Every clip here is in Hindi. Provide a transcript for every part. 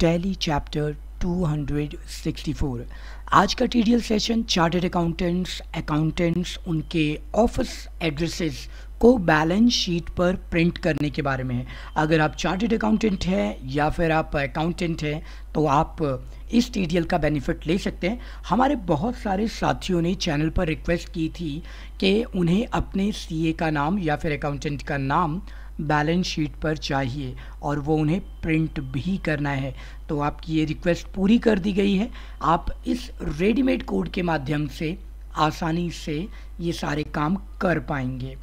टैली चैप्टर 264 आज का TDL session chartered accountants accountants उनके ऑफिस एड्रेसेस को बैलेंस शीट पर प्रिंट करने के बारे में है अगर आप चार्टेड अकाउंटेंट हैं या फिर आप अकाउंटेंट हैं तो आप इस टीडीएल का बेनिफिट ले सकते हैं हमारे बहुत सारे साथियों ने चैनल पर रिक्वेस्ट की थी कि उन्हें अपने सीए का नाम या फिर अकाउंटेंट का नाम बैलेंस शीट पर चाहिए और वो उन्हें प्रिंट भी करना है तो आपकी ये रिक्वेस्ट पूरी कर दी गई है आप इस रेडीमेड कोड के माध्यम से आसानी से ये सारे काम कर पाएंगे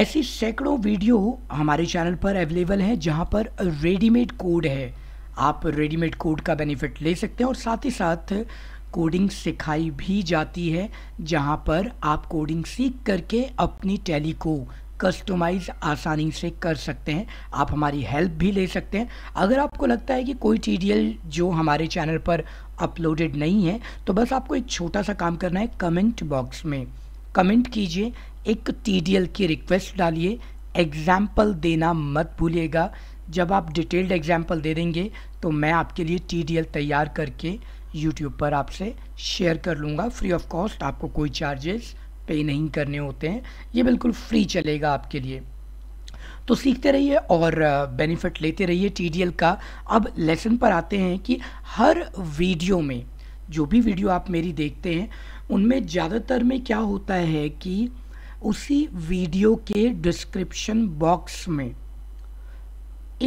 ऐसी सैकड़ों वीडियो हमारे चैनल पर अवेलेबल हैं जहाँ पर रेडीमेड कोड है आप रेडीमेड कोड का बेनिफिट ले सकते हैं और साथ ही साथ कोडिंग सिखाई भी जाती है जहाँ पर आप कोडिंग सीख करके अपनी टैली को कस्टमाइज़ आसानी से कर सकते हैं आप हमारी हेल्प भी ले सकते हैं अगर आपको लगता है कि कोई टीडीएल जो हमारे चैनल पर अपलोडेड नहीं है तो बस आपको एक छोटा सा काम करना है कमेंट बॉक्स में कमेंट कीजिए एक टीडीएल की रिक्वेस्ट डालिए एग्ज़ाम्पल देना मत भूलिएगा जब आप डिटेल्ड एग्ज़ाम्पल दे देंगे तो मैं आपके लिए टी तैयार करके यूट्यूब पर आपसे शेयर कर लूँगा फ्री ऑफ कॉस्ट आपको कोई चार्जेस पे नहीं करने होते हैं ये बिल्कुल फ्री चलेगा आपके लिए तो सीखते रहिए और बेनिफिट लेते रहिए टी का अब लेसन पर आते हैं कि हर वीडियो में जो भी वीडियो आप मेरी देखते हैं उनमें ज़्यादातर में क्या होता है कि उसी वीडियो के डिस्क्रिप्शन बॉक्स में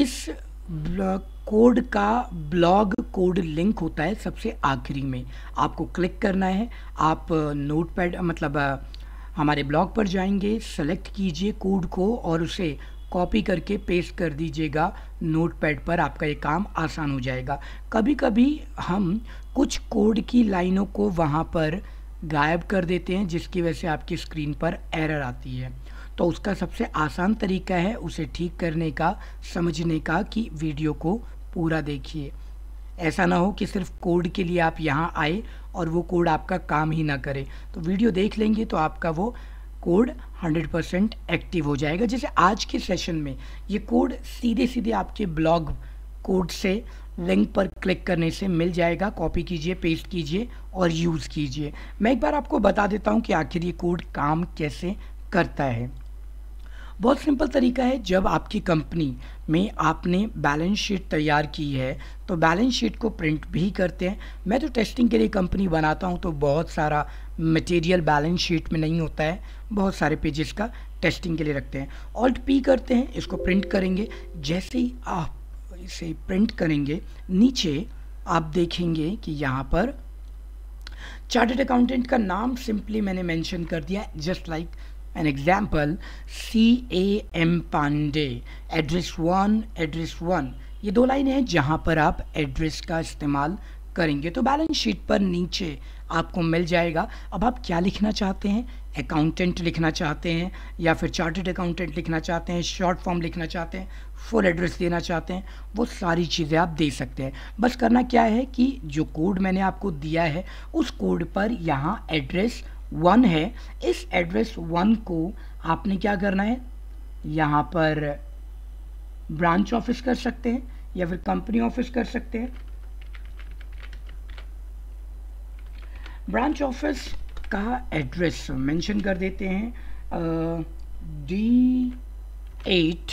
इस कोड का ब्लॉग कोड लिंक होता है सबसे आखिरी में आपको क्लिक करना है आप नोट पैड मतलब हमारे ब्लॉग पर जाएंगे सेलेक्ट कीजिए कोड को और उसे कॉपी करके पेस्ट कर दीजिएगा नोटपैड पर आपका ये काम आसान हो जाएगा कभी कभी हम कुछ कोड की लाइनों को वहाँ पर गायब कर देते हैं जिसकी वजह से आपकी स्क्रीन पर एरर आती है तो उसका सबसे आसान तरीका है उसे ठीक करने का समझने का कि वीडियो को पूरा देखिए ऐसा ना हो कि सिर्फ कोड के लिए आप यहाँ आए और वो कोड आपका काम ही ना करे तो वीडियो देख लेंगे तो आपका वो कोड 100% एक्टिव हो जाएगा जैसे आज के सेशन में ये कोड सीधे सीधे आपके ब्लॉग कोड से लिंक पर क्लिक करने से मिल जाएगा कॉपी कीजिए पेस्ट कीजिए और यूज़ कीजिए मैं एक बार आपको बता देता हूँ कि आखिर ये कोड काम कैसे करता है बहुत सिंपल तरीका है जब आपकी कंपनी में आपने बैलेंस शीट तैयार की है तो बैलेंस शीट को प्रिंट भी करते हैं मैं तो टेस्टिंग के लिए कंपनी बनाता हूँ तो बहुत सारा मटेरियल बैलेंस शीट में नहीं होता है बहुत सारे पेजेस का टेस्टिंग के लिए रखते हैं ऑल्ट पी करते हैं इसको प्रिंट करेंगे जैसे ही आप इसे प्रिंट करेंगे नीचे आप देखेंगे कि यहाँ पर चार्टेड अकाउंटेंट का नाम सिंपली मैंने मेंशन कर दिया just like An example, C A M Pandey address one address one ये दो लाइनें हैं जहाँ पर आप एड्रेस का इस्तेमाल करेंगे तो बैलेंस शीट पर नीचे आपको मिल जाएगा अब आप क्या लिखना चाहते हैं अकाउंटेंट लिखना चाहते हैं या फिर चार्टेड अकाउंटेंट लिखना चाहते हैं शॉर्ट फॉर्म लिखना चाहते हैं फुल एड्रेस देना चाहते हैं वो सारी चीज़ें आप दे सकते हैं बस करना क्या है कि जो कोड मैंने आपको दिया है उस कोड पर यहाँ एड्रेस वन है इस एड्रेस वन को आपने क्या करना है यहाँ पर ब्रांच ऑफिस कर सकते हैं या फिर कंपनी ऑफिस कर सकते हैं ब्रांच ऑफिस का एड्रेस मेंशन कर देते हैं D eight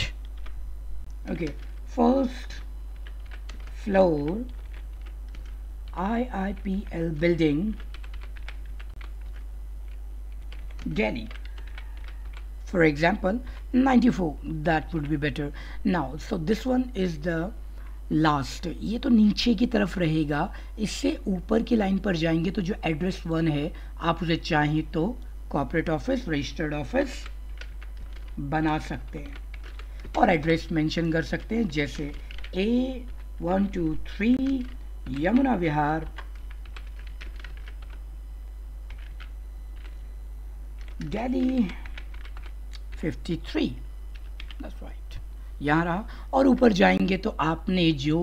okay first floor I I P L building Delhi. For example, 94, that would be better. Now, so this one is the last ये तो नीचे की तरफ रहेगा इससे ऊपर की लाइन पर जाएंगे तो जो एड्रेस वन है आप उसे चाहें तो कॉपरेट ऑफिस रजिस्टर्ड ऑफिस बना सकते हैं और एड्रेस मेंशन कर सकते हैं जैसे A one two three Yamuna Vihar spaghetti 53 that's right यहाँ रहा और ऊपर जाएंगे तो आपने जो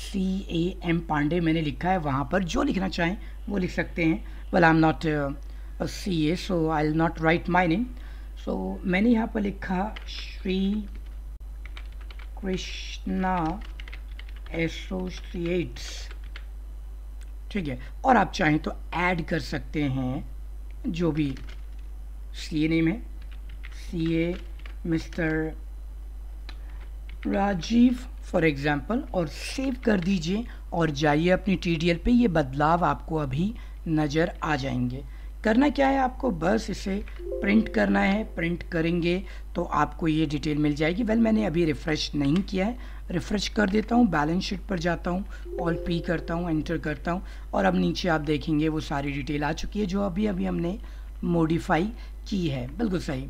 सी ए एम पांडे मैंने लिखा है वहाँ पर जो लिखना चाहें वो लिख सकते हैं well I am not C A so I'll not write my name सो मैंने यहाँ पर लिखा श्री कृष्णा एसोसिएट्स ठीक है और आप चाहें तो ऐड कर सकते हैं जो भी सी ए नेम है C A mister Rajeev for example और सेव कर दीजिए और जाइए अपनी टी डी एल पर ये बदलाव आपको अभी नज़र आ जाएंगे करना क्या है आपको बस इसे प्रिंट करना है प्रिंट करेंगे तो आपको ये डिटेल मिल जाएगी वेल मैंने अभी रिफ़्रेश नहीं किया है रिफ़्रेश कर देता हूँ बैलेंस शीट पर जाता हूँ ऑल पी करता हूँ एंटर करता हूँ और अब नीचे आप देखेंगे वो सारी डिटेल आ चुकी है जो अभी अभी हमने मॉडिफाई की है बिल्कुल सही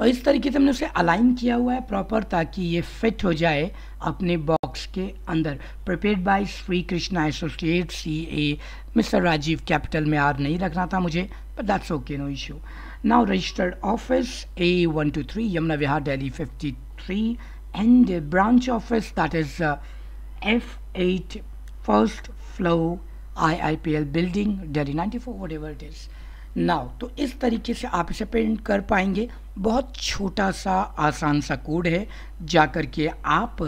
और इस तरीके से हमने उसे अलाइन किया हुआ है प्रॉपर ताकि ये फिट हो जाए अपने बॉक्स के अंदर prepared by Shri Krishna associate C A mister Rajeev capital में आर नहीं रखना था मुझे but that's okay no issue now registered office A one two three Yamuna Vihar Delhi fifty three and branch office that is F eight first floor I I P L building Delhi ninety four whatever it is now तो इस तरीके से आप इसे प्रिंट कर पाएंगे बहुत छोटा सा आसान सा कोड है जा कर के आप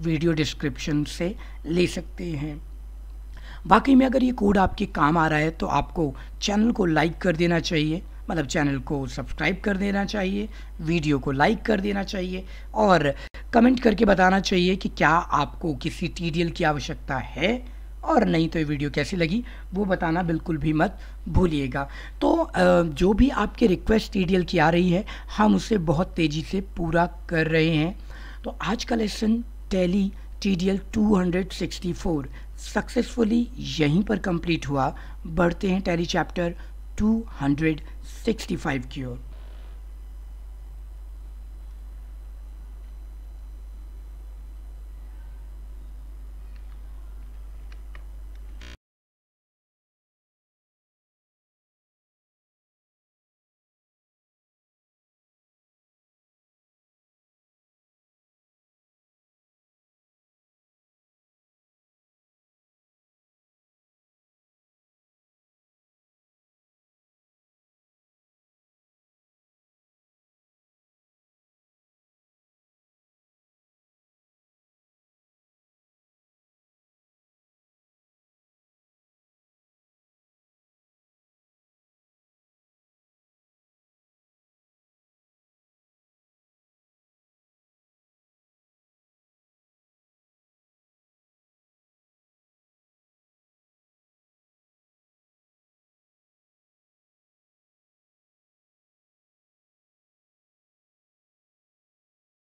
वीडियो डिस्क्रिप्शन से ले सकते हैं बाक़ी में अगर ये कोड आपके काम आ रहा है तो आपको चैनल को लाइक कर देना चाहिए मतलब चैनल को सब्सक्राइब कर देना चाहिए वीडियो को लाइक कर देना चाहिए और कमेंट करके बताना चाहिए कि क्या आपको किसी टीडीएल की आवश्यकता है और नहीं तो ये वीडियो कैसी लगी वो बताना बिल्कुल भी मत भूलिएगा तो जो भी आपके रिक्वेस्ट टी की आ रही है हम उसे बहुत तेज़ी से पूरा कर रहे हैं तो आज का lesson Tally T D L two hundred sixty four successfully यहीं पर कंप्लीट हुआ बढ़ते हैं Tally chapter two hundred sixty five की ओर